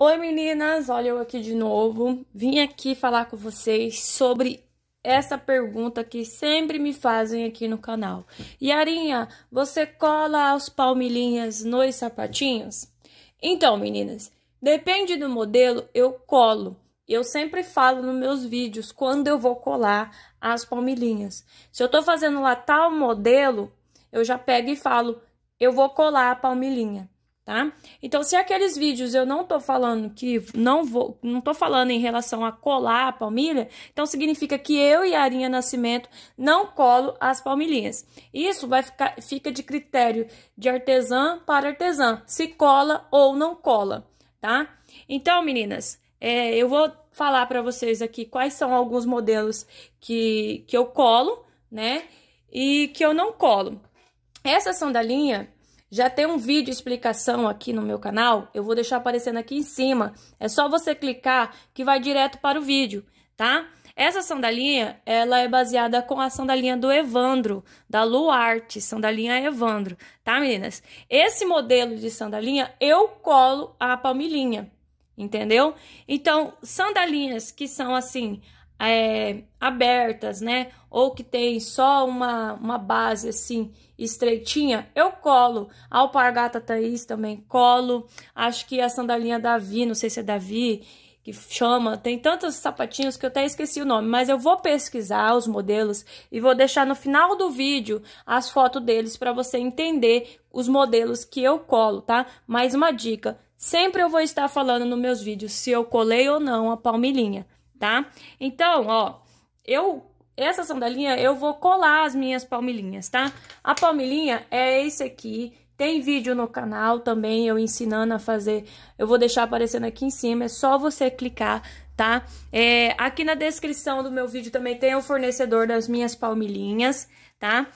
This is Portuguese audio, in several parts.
Oi meninas, olha eu aqui de novo. Vim aqui falar com vocês sobre essa pergunta que sempre me fazem aqui no canal. Yarinha, você cola as palmilhinhas nos sapatinhos? Então, meninas, depende do modelo, eu colo. Eu sempre falo nos meus vídeos quando eu vou colar as palmilhinhas. Se eu tô fazendo lá tal modelo, eu já pego e falo, eu vou colar a palmilhinha tá? Então, se aqueles vídeos eu não tô falando que não vou, não tô falando em relação a colar a palmilha, então significa que eu e a Arinha Nascimento não colo as palmilhinhas. Isso vai ficar fica de critério de artesã para artesã, se cola ou não cola, tá? Então, meninas, é, eu vou falar para vocês aqui quais são alguns modelos que, que eu colo, né? E que eu não colo. Essa sandalinha, já tem um vídeo explicação aqui no meu canal, eu vou deixar aparecendo aqui em cima. É só você clicar que vai direto para o vídeo, tá? Essa sandalinha, ela é baseada com a sandalinha do Evandro, da Luarte, sandalinha Evandro, tá, meninas? Esse modelo de sandalinha, eu colo a palmilhinha, entendeu? Então, sandalinhas que são assim, é, abertas, né? Ou que tem só uma, uma base assim estreitinha, eu colo. A alpargata Thaís também colo. Acho que a sandalinha Davi, não sei se é Davi, que chama. Tem tantos sapatinhos que eu até esqueci o nome, mas eu vou pesquisar os modelos e vou deixar no final do vídeo as fotos deles para você entender os modelos que eu colo, tá? Mais uma dica. Sempre eu vou estar falando nos meus vídeos se eu colei ou não a palmilhinha tá? Então, ó, eu essa sandalinha eu vou colar as minhas palmilhinhas, tá? A palmilhinha é esse aqui, tem vídeo no canal também, eu ensinando a fazer, eu vou deixar aparecendo aqui em cima, é só você clicar, tá? É, aqui na descrição do meu vídeo também tem o fornecedor das minhas palmilhinhas, tá?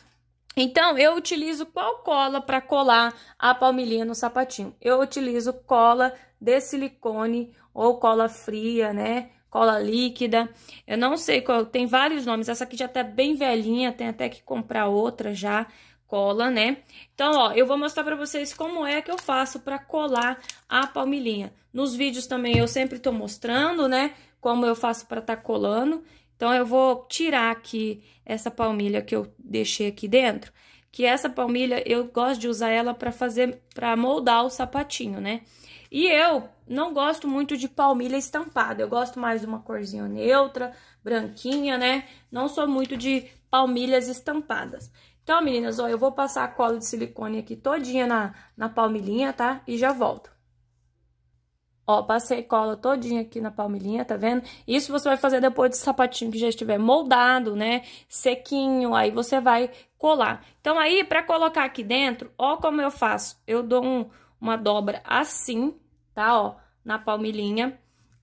Então, eu utilizo qual cola para colar a palmilhinha no sapatinho? Eu utilizo cola de silicone ou cola fria, né? cola líquida. Eu não sei qual, tem vários nomes. Essa aqui já tá bem velhinha, tem até que comprar outra já cola, né? Então, ó, eu vou mostrar pra vocês como é que eu faço pra colar a palmilhinha. Nos vídeos também eu sempre tô mostrando, né, como eu faço pra tá colando. Então, eu vou tirar aqui essa palmilha que eu deixei aqui dentro que essa palmilha eu gosto de usar ela para fazer para moldar o sapatinho, né? E eu não gosto muito de palmilha estampada, eu gosto mais de uma corzinha neutra, branquinha, né? Não sou muito de palmilhas estampadas. Então, meninas, ó, eu vou passar a cola de silicone aqui todinha na, na palmilhinha, tá? E já volto. Ó, passei cola todinha aqui na palmilhinha, tá vendo? Isso você vai fazer depois do sapatinho que já estiver moldado, né? Sequinho, aí você vai colar. Então, aí, pra colocar aqui dentro, ó como eu faço. Eu dou um, uma dobra assim, tá? Ó, na palmilhinha.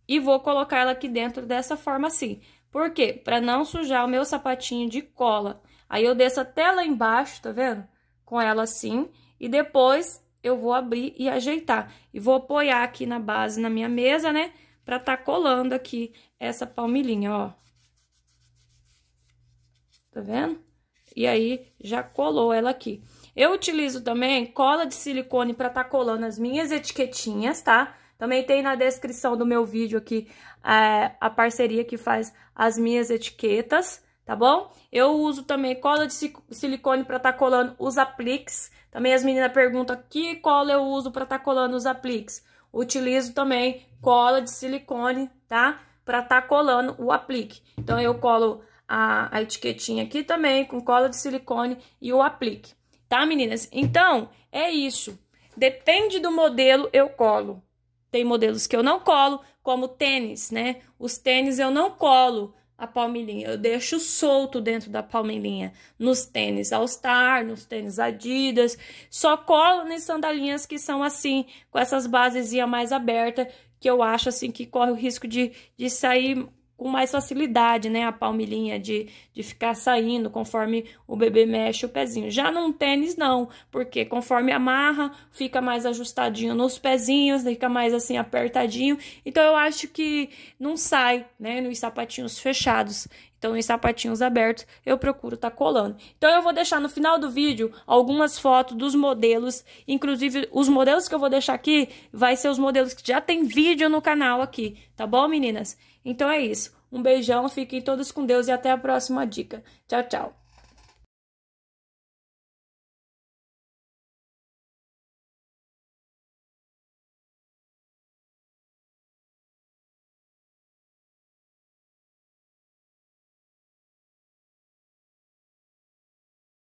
E vou colocar ela aqui dentro dessa forma assim. Por quê? Pra não sujar o meu sapatinho de cola. Aí, eu desço até lá embaixo, tá vendo? Com ela assim. E depois, eu vou abrir e ajeitar. E vou apoiar aqui na base, na minha mesa, né? Pra tá colando aqui essa palmilhinha, ó. Tá vendo? E aí, já colou ela aqui. Eu utilizo também cola de silicone pra tá colando as minhas etiquetinhas, tá? Também tem na descrição do meu vídeo aqui é, a parceria que faz as minhas etiquetas, tá bom? Eu uso também cola de silicone para estar tá colando os apliques. Também as meninas perguntam que cola eu uso para estar tá colando os apliques. Utilizo também cola de silicone, tá? Para estar tá colando o aplique. Então, eu colo a, a etiquetinha aqui também com cola de silicone e o aplique. Tá, meninas? Então, é isso. Depende do modelo, eu colo. Tem modelos que eu não colo, como tênis, né? Os tênis eu não colo a palmilhinha, eu deixo solto dentro da palmilhinha, nos tênis All Star, nos tênis Adidas, só colo nas sandalinhas que são assim, com essas basezinhas mais aberta, que eu acho assim que corre o risco de, de sair com mais facilidade, né? A palmilhinha de, de ficar saindo conforme o bebê mexe o pezinho. Já num tênis, não, porque conforme amarra, fica mais ajustadinho nos pezinhos, fica mais assim apertadinho. Então, eu acho que não sai, né? Nos sapatinhos fechados. Então, em sapatinhos abertos, eu procuro estar tá colando. Então, eu vou deixar no final do vídeo algumas fotos dos modelos. Inclusive, os modelos que eu vou deixar aqui vai ser os modelos que já tem vídeo no canal aqui, tá bom, meninas? Então, é isso. Um beijão, fiquem todos com Deus e até a próxima dica. Tchau, tchau.